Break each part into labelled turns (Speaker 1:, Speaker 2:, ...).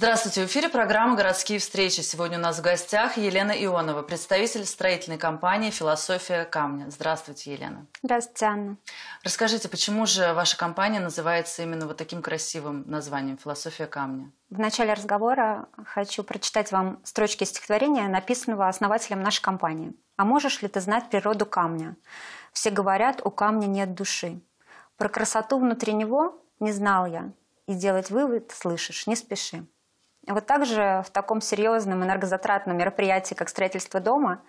Speaker 1: Здравствуйте, в эфире программа «Городские встречи». Сегодня у нас в гостях Елена Ионова, представитель строительной компании «Философия камня». Здравствуйте, Елена.
Speaker 2: Здравствуйте, Анна. Расскажите,
Speaker 1: почему же ваша компания называется именно вот таким красивым названием «Философия камня»?
Speaker 2: В начале разговора хочу прочитать вам строчки стихотворения, написанного основателем нашей компании. «А можешь ли ты знать природу камня? Все говорят, у камня нет души. Про красоту внутри него не знал я, и делать вывод, слышишь, не спеши. Вот также в таком серьезном энергозатратном мероприятии, как строительство дома,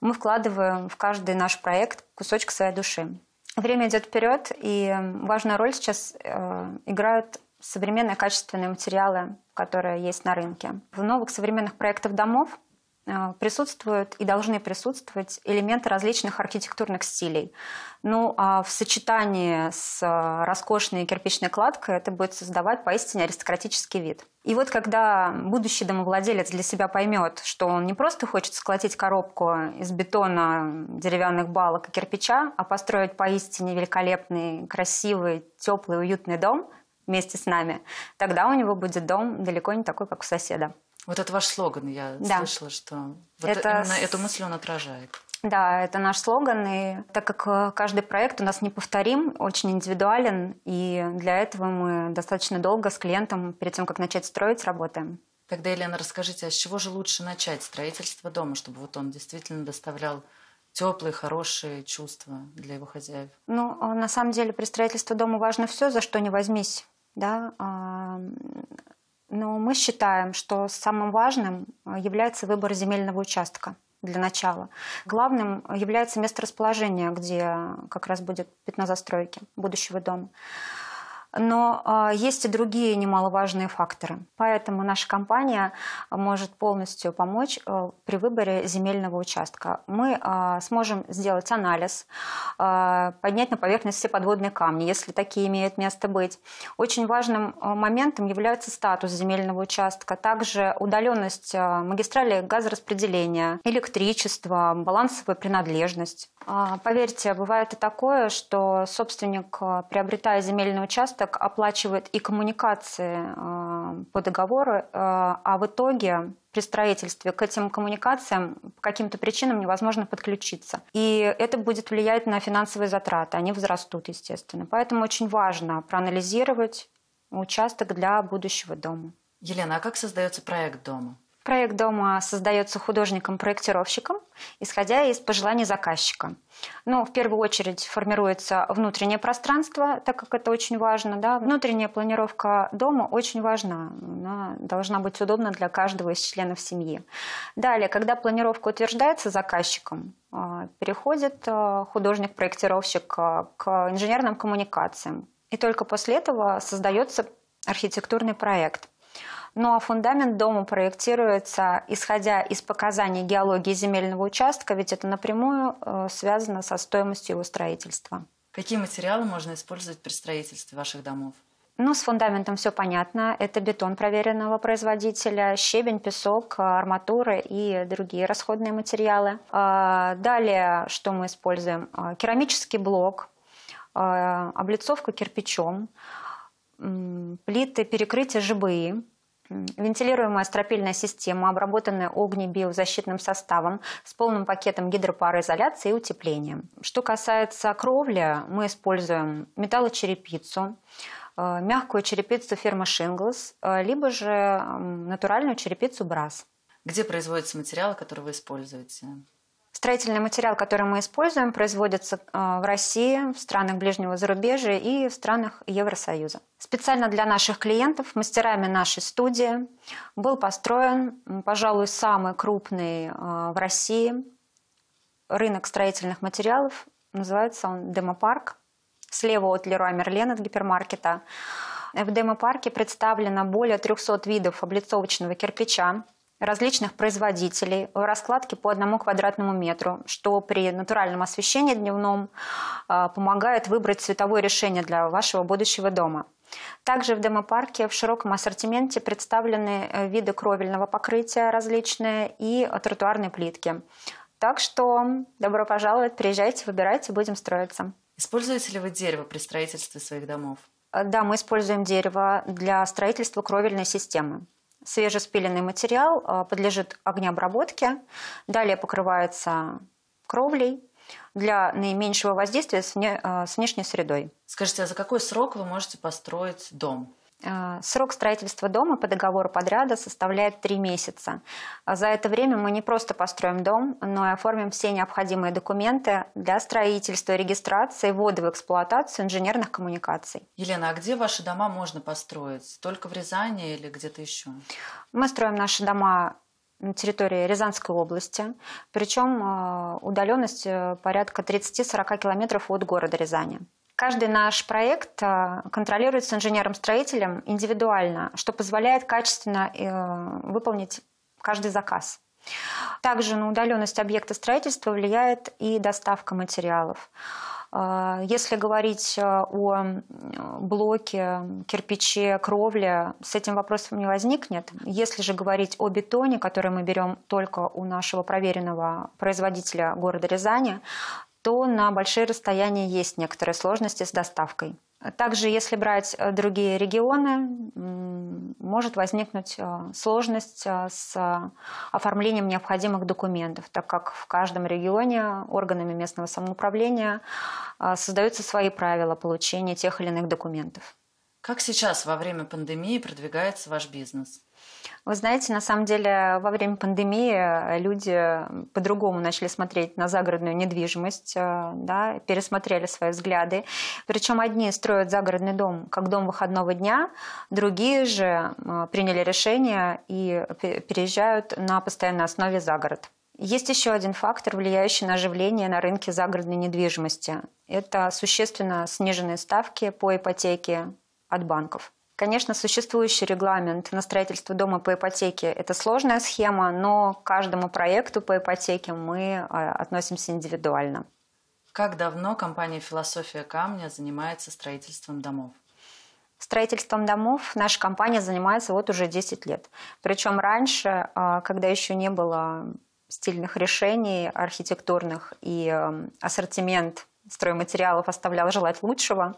Speaker 2: мы вкладываем в каждый наш проект кусочек своей души. Время идет вперед, и важную роль сейчас э, играют современные качественные материалы, которые есть на рынке. В новых современных проектах домов а, присутствуют и должны присутствовать элементы различных архитектурных стилей. Ну, а в сочетании с а, роскошной кирпичной кладкой это будет создавать поистине аристократический вид. И вот когда будущий домовладелец для себя поймет, что он не просто хочет сколотить коробку из бетона, деревянных балок и кирпича, а построить поистине великолепный, красивый, теплый, уютный дом вместе с нами, тогда у него будет дом далеко не такой, как у соседа.
Speaker 1: Вот это ваш слоган, я да. слышала, что вот это... именно эту мысль он отражает.
Speaker 2: Да, это наш слоган, и так как э, каждый проект у нас неповторим, очень индивидуален, и для этого мы достаточно долго с клиентом перед тем, как начать строить, работаем.
Speaker 1: Тогда, Елена, расскажите, а с чего же лучше начать строительство дома, чтобы вот он действительно доставлял теплые, хорошие чувства для его хозяев?
Speaker 2: Ну, э, на самом деле при строительстве дома важно все, за что не возьмись. Да? А, но мы считаем, что самым важным э, является выбор земельного участка для начала. Главным является место расположения, где э, как раз будет пятна застройки будущего дома. Но а, есть и другие немаловажные факторы. Поэтому наша компания может полностью помочь э, при выборе земельного участка. Мы а, сможем сделать анализ, а, поднять на поверхность все подводные камни, если такие имеют место быть. Очень важным э, моментом является статус земельного участка, также удаленность э, магистрали газораспределения, электричество, балансовая принадлежность. Поверьте, бывает и такое, что собственник, приобретая земельный участок, убыток оплачивает и коммуникации э, по договору, э, а в итоге при строительстве к этим коммуникациям по каким-то причинам невозможно подключиться. И это будет влиять на финансовые затраты, они возрастут, естественно. Поэтому очень важно проанализировать участок для будущего дома. Елена, а как создается проект дома? Проект дома создается художником-проектировщиком, исходя из пожеланий заказчика. Но в первую очередь формируется внутреннее пространство, так как это очень важно. Да? Внутренняя планировка дома очень важна. Она должна быть удобна для каждого из членов семьи. Далее, когда планировка утверждается заказчиком, э, переходит э, художник-проектировщик э, к инженерным коммуникациям. И только после этого создается архитектурный проект – ну а фундамент дома проектируется, исходя из показаний геологии земельного участка, ведь это напрямую э, связано со стоимостью его строительства.
Speaker 1: Какие материалы можно использовать при строительстве ваших домов?
Speaker 2: Ну, с фундаментом все понятно. Это бетон проверенного производителя, щебень, песок, э, арматура и другие расходные материалы. А, далее, что мы используем? А, керамический блок, а, облицовка кирпичом, плиты перекрытия ЖБИ, Вентилируемая стропильная система, обработанная огнебиозащитным составом с полным пакетом гидропароизоляции и утепления. Что касается кровли, мы используем металлочерепицу, э, мягкую черепицу фирмы Shingles, э, либо же натуральную черепицу Brass.
Speaker 1: Где производятся материалы, которые вы используете?
Speaker 2: Строительный материал, который мы используем, производится э, в России, в странах ближнего зарубежья и в странах Евросоюза. Специально для наших клиентов, мастерами нашей студии, был построен, пожалуй, самый крупный э, в России рынок строительных материалов. Называется он «Демопарк». Слева от Леруа Мерлен, от гипермаркета. В демопарке представлено более 300 видов облицовочного кирпича, различных производителей в раскладке по одному квадратному метру, что при натуральном освещении дневном а, помогает выбрать цветовое решение для вашего будущего дома. Также в демопарке в широком ассортименте представлены э, виды кровельного покрытия различные и тротуарные плитки. Так что добро пожаловать, приезжайте, выбирайте, будем строиться.
Speaker 1: Используете ли вы дерево при
Speaker 2: строительстве своих домов? Э, да, мы используем дерево для строительства кровельной системы. Свежеспиленный материал а, подлежит огнеобработке, далее покрывается кровлей для наименьшего воздействия а, с внешней средой. Скажите, а за какой срок вы можете построить дом? Э, срок строительства дома по договору подряда составляет 3 месяца. За это время мы не просто построим дом, но и оформим все необходимые документы для строительства, регистрации, ввода в эксплуатацию инженерных коммуникаций.
Speaker 1: Елена, а где ваши дома можно построить? Только в Рязани или где-то еще?
Speaker 2: Мы строим наши дома на территории Рязанской области, причем э, удаленность э, порядка 30-40 километров от города Рязани. Каждый наш проект э, контролируется инженером-строителем индивидуально, что позволяет качественно э, выполнить каждый заказ. Также на удаленность объекта строительства влияет и доставка материалов. Э, если говорить о блоке, кирпиче, кровле, с этим вопросом не возникнет. Если же говорить о бетоне, который мы берем только у нашего проверенного производителя города Рязани, то на большие расстояния есть некоторые сложности с доставкой. Также, если брать э, другие регионы, может возникнуть э, сложность э, с оформлением необходимых документов, так как в каждом регионе органами местного самоуправления создаются свои правила получения тех или иных документов.
Speaker 1: Как сейчас во время пандемии продвигается ваш бизнес?
Speaker 2: Вы знаете, на самом деле во время пандемии э, люди по-другому начали смотреть на загородную недвижимость, э, да, пересмотрели свои взгляды. Причем одни строят загородный дом как дом выходного дня, другие же э, приняли решение и переезжают на постоянной основе за город. Есть еще один фактор, влияющий на оживление на рынке загородной недвижимости. Это существенно сниженные ставки по ипотеке от банков. Конечно, существующий регламент на строительство дома по ипотеке – это сложная схема, но к каждому проекту по ипотеке мы а, относимся индивидуально.
Speaker 1: Как давно компания «Философия камня» занимается
Speaker 2: строительством домов? Строительством домов наша компания занимается вот уже 10 лет. Причем раньше, а, когда еще не было стильных решений архитектурных и эм, ассортимент стройматериалов оставлял желать лучшего,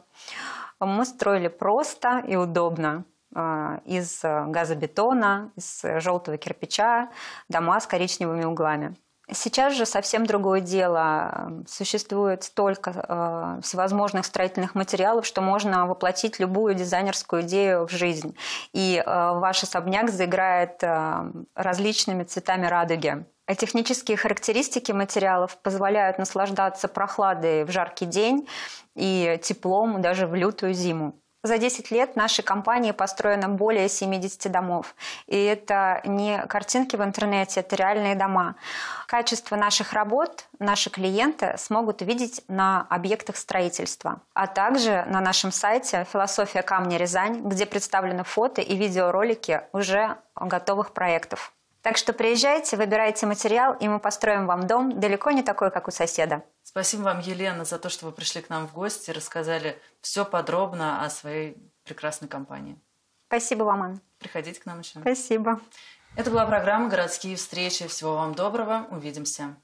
Speaker 2: мы строили просто и удобно а, из э, газобетона, из э, желтого кирпича, дома с коричневыми углами. Сейчас же совсем другое дело. Существует столько э, всевозможных строительных материалов, что можно воплотить любую дизайнерскую идею в жизнь. И э, ваш особняк заиграет э, различными цветами радуги. А технические характеристики материалов позволяют наслаждаться прохладой в жаркий день и теплом даже в лютую зиму. За 10 лет нашей компании построено более 70 домов. И это не картинки в интернете, это реальные дома. Качество наших работ наши клиенты смогут видеть на объектах строительства, а также на нашем сайте «Философия камня Рязань», где представлены фото и видеоролики уже готовых проектов. Так что приезжайте, выбирайте материал, и мы построим вам дом, далеко не такой, как у соседа.
Speaker 1: Спасибо вам, Елена, за то, что вы пришли к нам в гости, рассказали все подробно о своей прекрасной компании.
Speaker 2: Спасибо вам, Анна. Приходите к нам еще. Спасибо. Это
Speaker 1: была программа «Городские встречи». Всего вам доброго. Увидимся.